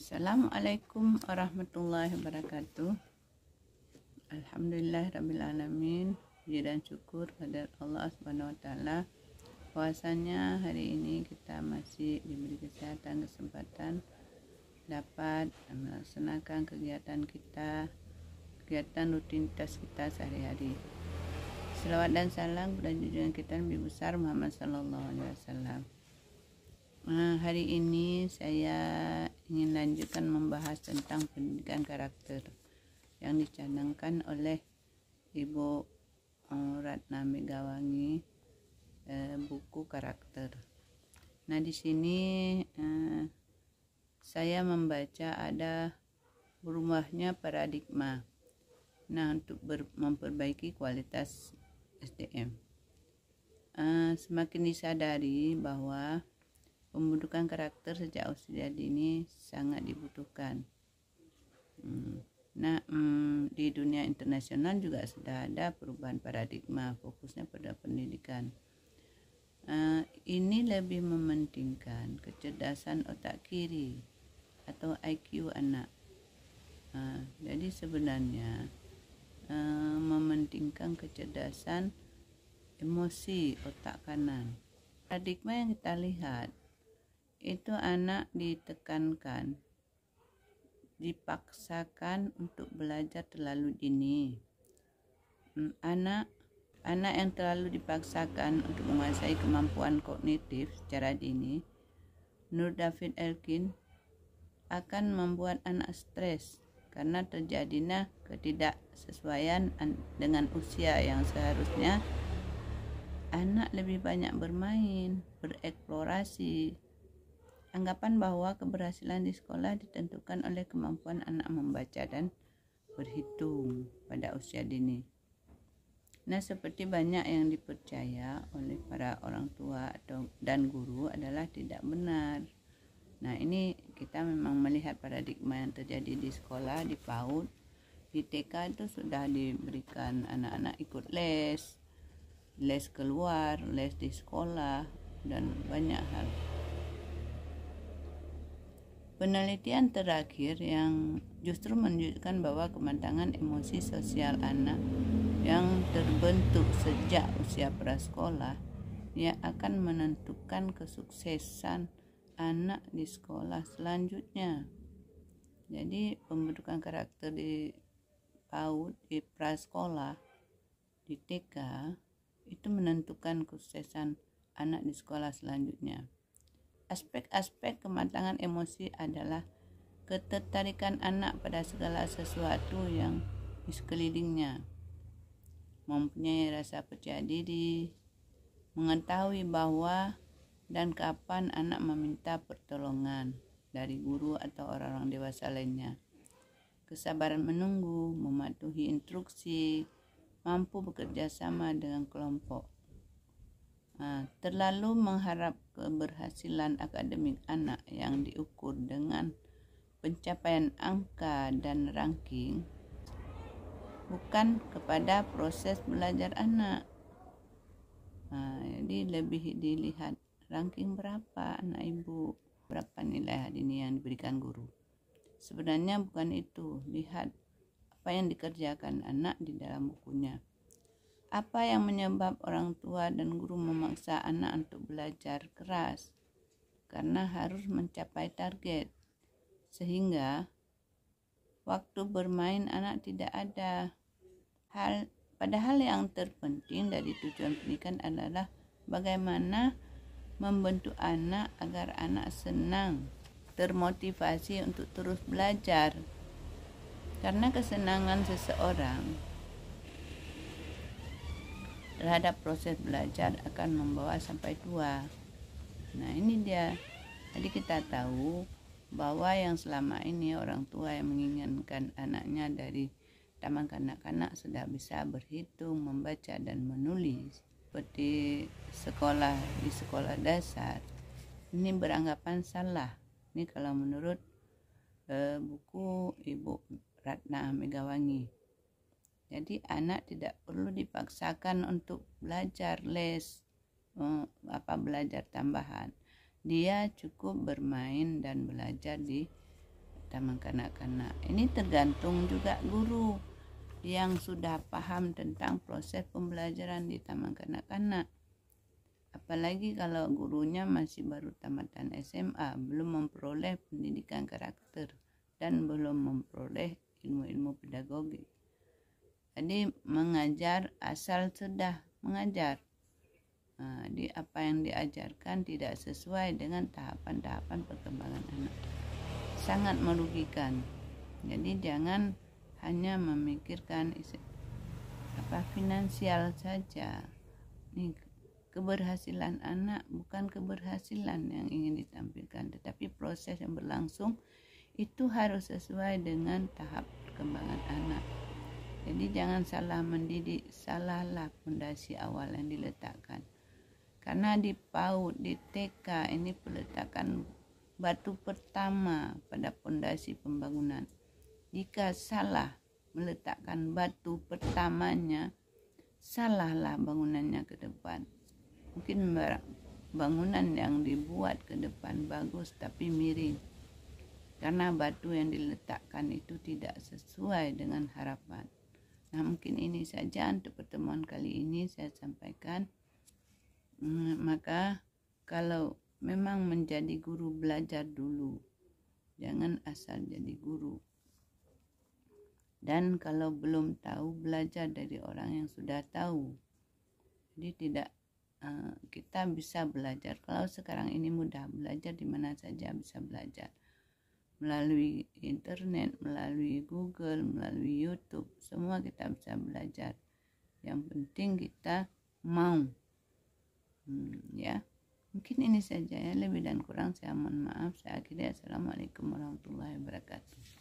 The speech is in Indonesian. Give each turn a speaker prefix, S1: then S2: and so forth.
S1: Assalamualaikum warahmatullahi wabarakatuh Alhamdulillah Rabbil Alamin Puji dan syukur kepada Allah Subhanahu Wa Taala. Puasanya hari ini kita masih diberi kesehatan kesempatan dapat melaksanakan kegiatan kita kegiatan rutinitas kita sehari-hari Selawat dan salam kepada junjungan kita Nabi besar Muhammad Sallallahu Alaihi Wasallam Eh, hari ini saya ingin lanjutkan membahas tentang pendidikan karakter yang dicanangkan oleh Ibu eh, Ratna Megawangi eh, buku karakter. Nah, di sini saya membaca ada berubahnya paradigma. Nah, untuk memperbaiki kualitas SDM. semakin disadari bahwa pembentukan karakter sejak usia dini sangat dibutuhkan. Hmm. Nah, hmm, di dunia internasional juga sudah ada perubahan paradigma, fokusnya pada pendidikan. Uh, ini lebih mementingkan kecerdasan otak kiri atau IQ anak. Uh, jadi sebenarnya uh, mementingkan kecerdasan emosi otak kanan. Paradigma yang kita lihat itu anak ditekankan dipaksakan untuk belajar terlalu dini hmm, anak anak yang terlalu dipaksakan untuk menguasai kemampuan kognitif secara dini Nur David Elkin akan membuat anak stres karena terjadinya ketidaksesuaian dengan usia yang seharusnya anak lebih banyak bermain, bereksplorasi, Anggapan bahwa keberhasilan di sekolah ditentukan oleh kemampuan anak membaca dan berhitung pada usia dini. Nah, seperti banyak yang dipercaya oleh para orang tua atau dan guru adalah tidak benar. Nah, ini kita memang melihat paradigma yang terjadi di sekolah, di PAUD, di TK itu sudah diberikan anak-anak ikut les, les keluar, les di sekolah dan banyak hal. Penelitian terakhir yang justru menunjukkan bahwa kematangan emosi sosial anak yang terbentuk sejak usia prasekolah yang akan menentukan kesuksesan anak di sekolah selanjutnya. Jadi pembentukan karakter di PAUD di prasekolah di TK itu menentukan kesuksesan anak di sekolah selanjutnya. Aspek-aspek kematangan emosi adalah ketertarikan anak pada segala sesuatu yang di sekelilingnya, mempunyai rasa percaya diri, mengetahui bahwa dan kapan anak meminta pertolongan dari guru atau orang-orang dewasa lainnya. Kesabaran menunggu, mematuhi instruksi, mampu bekerja sama dengan kelompok. Ah, terlalu mengharap keberhasilan akademik anak yang diukur dengan pencapaian angka dan ranking bukan kepada proses belajar anak nah, jadi lebih dilihat ranking berapa anak ibu berapa nilai hari ini yang diberikan guru sebenarnya bukan itu lihat apa yang dikerjakan anak di dalam bukunya apa yang menyebab orang tua dan guru memaksa anak untuk belajar keras? Karena harus mencapai target. Sehingga waktu bermain anak tidak ada. Hal padahal yang terpenting dari tujuan pendidikan adalah bagaimana membentuk anak agar anak senang, termotivasi untuk terus belajar. Karena kesenangan seseorang terhadap proses belajar akan membawa sampai tua. Nah, ini dia. Jadi kita tahu bahwa yang selama ini orang tua yang menginginkan anaknya dari taman kanak-kanak sudah bisa berhitung, membaca dan menulis seperti sekolah di sekolah dasar. Ini beranggapan salah. Ini kalau menurut eh, buku Ibu Ratna Megawangi. Jadi anak tidak perlu dipaksakan untuk belajar les eh, apa belajar tambahan. Dia cukup bermain dan belajar di taman kanak-kanak. Ini tergantung juga guru yang sudah paham tentang proses pembelajaran di taman kanak-kanak. Apalagi kalau gurunya masih baru tamatan SMA, belum memperoleh pendidikan karakter dan belum memperoleh jadi mengajar asal sudah mengajar. Ah, di apa yang diajarkan tidak sesuai dengan tahapan-tahapan perkembangan anak. Sangat merugikan. Jadi jangan hanya memikirkan isi, apa finansial saja. Ini keberhasilan anak bukan keberhasilan yang ingin ditampilkan tetapi proses yang berlangsung itu harus sesuai dengan tahap perkembangan anak. Jadi jangan salah mendidik, salahlah fondasi awal yang diletakkan. Karena di PAUD, di TK ini peletakan batu pertama pada fondasi pembangunan. Jika salah meletakkan batu pertamanya, salahlah bangunannya ke depan. Mungkin bangunan yang dibuat ke depan bagus tapi miring karena batu yang diletakkan itu tidak sesuai dengan harapan. Nah, mungkin ini saja untuk pertemuan kali ini saya sampaikan. Hmm, maka kalau memang menjadi guru belajar dulu. Jangan asal jadi guru. Dan kalau belum tahu belajar dari orang yang sudah tahu. Jadi tidak eh, kita bisa belajar. Kalau sekarang ini mudah belajar di mana saja bisa belajar melalui internet, melalui Google, melalui YouTube, semua kita bisa belajar. Yang penting kita mau. Hmm, ya. Mungkin ini saja ya, lebih dan kurang saya mohon maaf. Saya akhiri. Assalamualaikum warahmatullahi wabarakatuh.